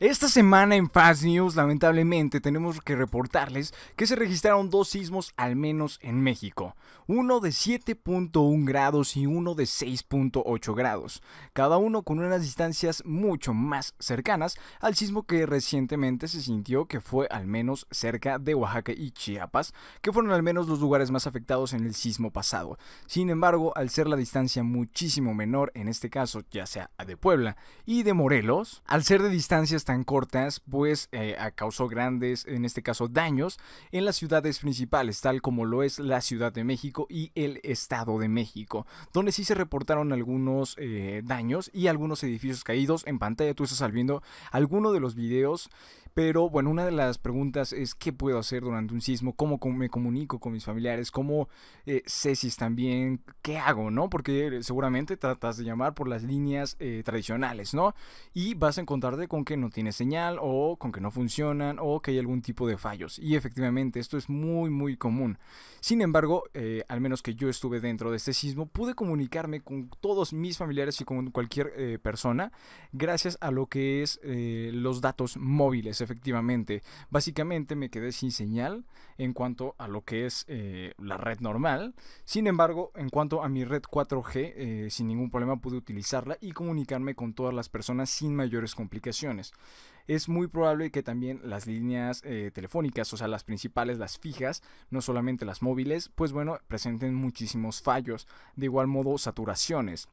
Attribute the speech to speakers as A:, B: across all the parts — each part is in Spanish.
A: Esta semana en Fast News lamentablemente tenemos que reportarles que se registraron dos sismos al menos en México, uno de 7.1 grados y uno de 6.8 grados, cada uno con unas distancias mucho más cercanas al sismo que recientemente se sintió que fue al menos cerca de Oaxaca y Chiapas, que fueron al menos los lugares más afectados en el sismo pasado. Sin embargo, al ser la distancia muchísimo menor en este caso, ya sea de Puebla y de Morelos, al ser de distancias tan cortas pues eh, causó grandes, en este caso, daños en las ciudades principales, tal como lo es la Ciudad de México y el Estado de México, donde sí se reportaron algunos eh, daños y algunos edificios caídos. En pantalla tú estás viendo alguno de los videos, pero bueno, una de las preguntas es qué puedo hacer durante un sismo, cómo me comunico con mis familiares, cómo eh, sé si qué hago, ¿no? Porque seguramente tratas de llamar por las líneas eh, tradicionales, ¿no? Y vas a encontrarte con que no tiene señal o con que no funcionan o que hay algún tipo de fallos. Y efectivamente, esto es muy, muy común. Sin embargo, eh, al menos que yo estuve dentro de este sismo, pude comunicarme con todos mis familiares y con cualquier persona gracias a lo que es los datos móviles efectivamente. Básicamente me quedé sin señal en cuanto a lo que es eh, la red normal. Sin embargo, en cuanto a mi red 4G, eh, sin ningún problema pude utilizarla y comunicarme con todas las personas sin mayores complicaciones. Es muy probable que también las líneas eh, telefónicas, o sea, las principales, las fijas, no solamente las móviles, pues bueno, presenten muchísimos fallos, de igual modo saturaciones.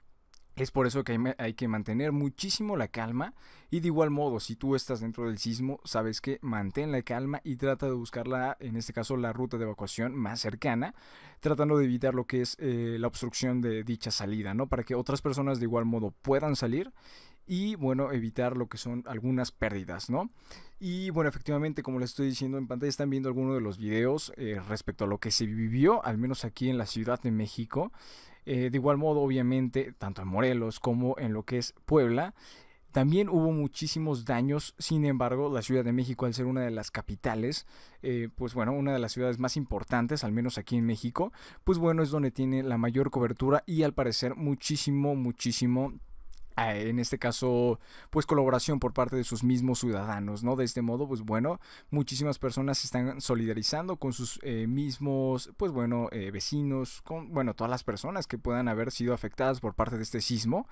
A: Es por eso que hay, que mantener muchísimo la calma y de igual modo, si tú estás dentro del sismo, sabes que mantén la calma y trata de buscar en este caso, la ruta de evacuación más cercana, tratando de evitar lo que es eh, la obstrucción de dicha salida, ¿no? Para que otras personas de igual modo puedan salir y bueno, evitar lo que son algunas pérdidas, ¿no? Y bueno, efectivamente, como les estoy diciendo en pantalla, están viendo algunos de los videos eh, respecto a lo que se vivió, al menos aquí en la Ciudad de México. Eh, de igual modo, obviamente, tanto en Morelos como en lo que es Puebla. También hubo muchísimos daños, sin embargo, la Ciudad de México, al ser una de las capitales, eh, pues bueno, una de las ciudades más importantes, al menos aquí en México, pues bueno, es donde tiene la mayor cobertura y al parecer muchísimo, muchísimo en este caso, pues colaboración por parte de sus mismos ciudadanos, ¿no? De este modo, pues bueno, muchísimas personas se están solidarizando con sus eh, mismos, pues bueno, eh, vecinos, con, bueno, todas las personas que puedan haber sido afectadas por parte de este sismo.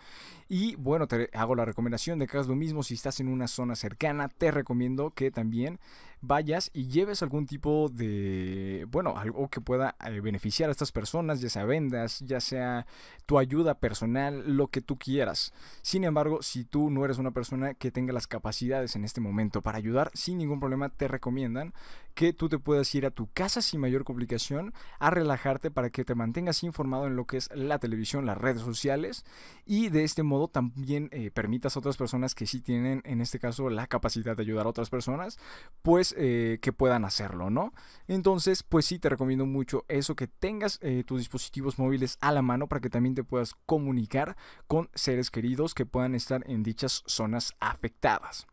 A: Y bueno, te hago la recomendación de que hagas lo mismo si estás en una zona cercana, te recomiendo que también vayas y lleves algún tipo de, bueno, algo que pueda eh, beneficiar a estas personas, ya sea vendas, ya sea tu ayuda personal, lo que tú quieras. Sin embargo, si tú no eres una persona que tenga las capacidades en este momento para ayudar, sin ningún problema te recomiendan que tú te puedas ir a tu casa sin mayor complicación a relajarte para que te mantengas informado en lo que es la televisión, las redes sociales y de este modo también eh, permitas a otras personas que sí tienen en este caso la capacidad de ayudar a otras personas pues eh, que puedan hacerlo, ¿no? Entonces pues sí te recomiendo mucho eso que tengas eh, tus dispositivos móviles a la mano para que también te puedas comunicar con seres queridos que puedan estar en dichas zonas afectadas.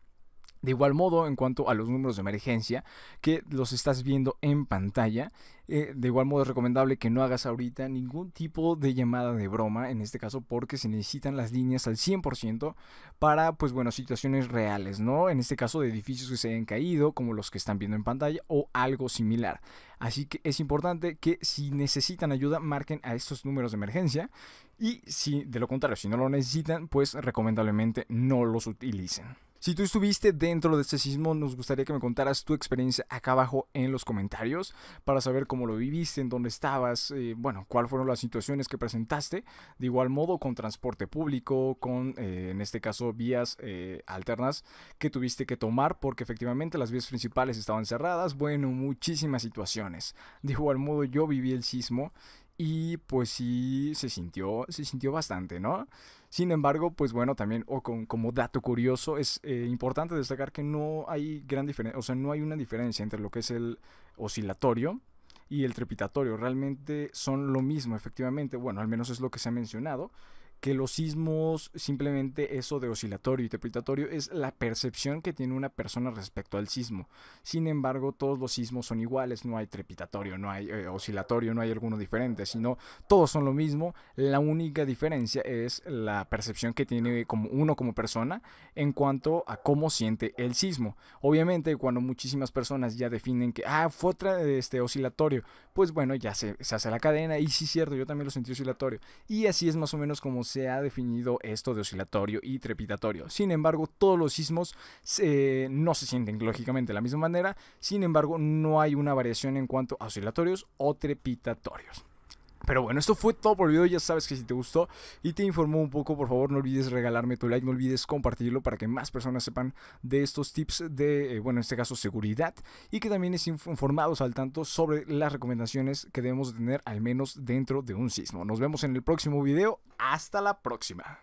A: De igual modo, en cuanto a los números de emergencia que los estás viendo en pantalla, eh, de igual modo es recomendable que no hagas ahorita ningún tipo de llamada de broma, en este caso porque se necesitan las líneas al 100% para, pues bueno, situaciones reales, ¿no? En este caso de edificios que se hayan caído, como los que están viendo en pantalla o algo similar. Así que es importante que si necesitan ayuda, marquen a estos números de emergencia y si de lo contrario, si no lo necesitan, pues recomendablemente no los utilicen. Si tú estuviste dentro de este sismo, nos gustaría que me contaras tu experiencia acá abajo en los comentarios para saber cómo lo viviste, en dónde estabas, eh, bueno, cuáles fueron las situaciones que presentaste, de igual modo con transporte público, con eh, en este caso vías eh, alternas que tuviste que tomar porque efectivamente las vías principales estaban cerradas, bueno, muchísimas situaciones. De igual modo yo viví el sismo y pues sí se sintió, se sintió bastante, ¿no? Sin embargo, pues bueno, también, o como dato curioso, es eh, importante destacar que no hay gran diferencia, o sea, no hay una diferencia entre lo que es el oscilatorio y el trepitatorio, Realmente son lo mismo, efectivamente. Bueno, al menos es lo que se ha mencionado que los sismos, simplemente eso de oscilatorio y trepitatorio es la percepción que tiene una persona respecto al sismo. Sin embargo, todos los sismos son iguales, no hay trepitatorio no hay eh, oscilatorio, no hay alguno diferente, sino todos son lo mismo. La única diferencia es la percepción que tiene como uno como persona en cuanto a cómo siente el sismo. Obviamente, cuando muchísimas personas ya definen que, ah, fue otra este, oscilatorio, pues bueno, ya se, hace la cadena y sí, es cierto, yo también lo sentí oscilatorio. Y así es más o menos como se ha definido esto de oscilatorio y trepidatorio. Sin embargo, todos los sismos eh, no se sienten lógicamente de la misma manera. Sin embargo, no hay una variación en cuanto a oscilatorios o trepidatorios. Pero bueno, esto fue todo por el video, ya sabes que si te gustó y te informó un poco, por favor no olvides regalarme tu like, no olvides compartirlo para que más personas sepan de estos tips de, eh, bueno, en este caso seguridad y que también es informados al tanto sobre las recomendaciones que debemos tener al menos dentro de un sismo. Nos vemos en el próximo video, hasta la próxima.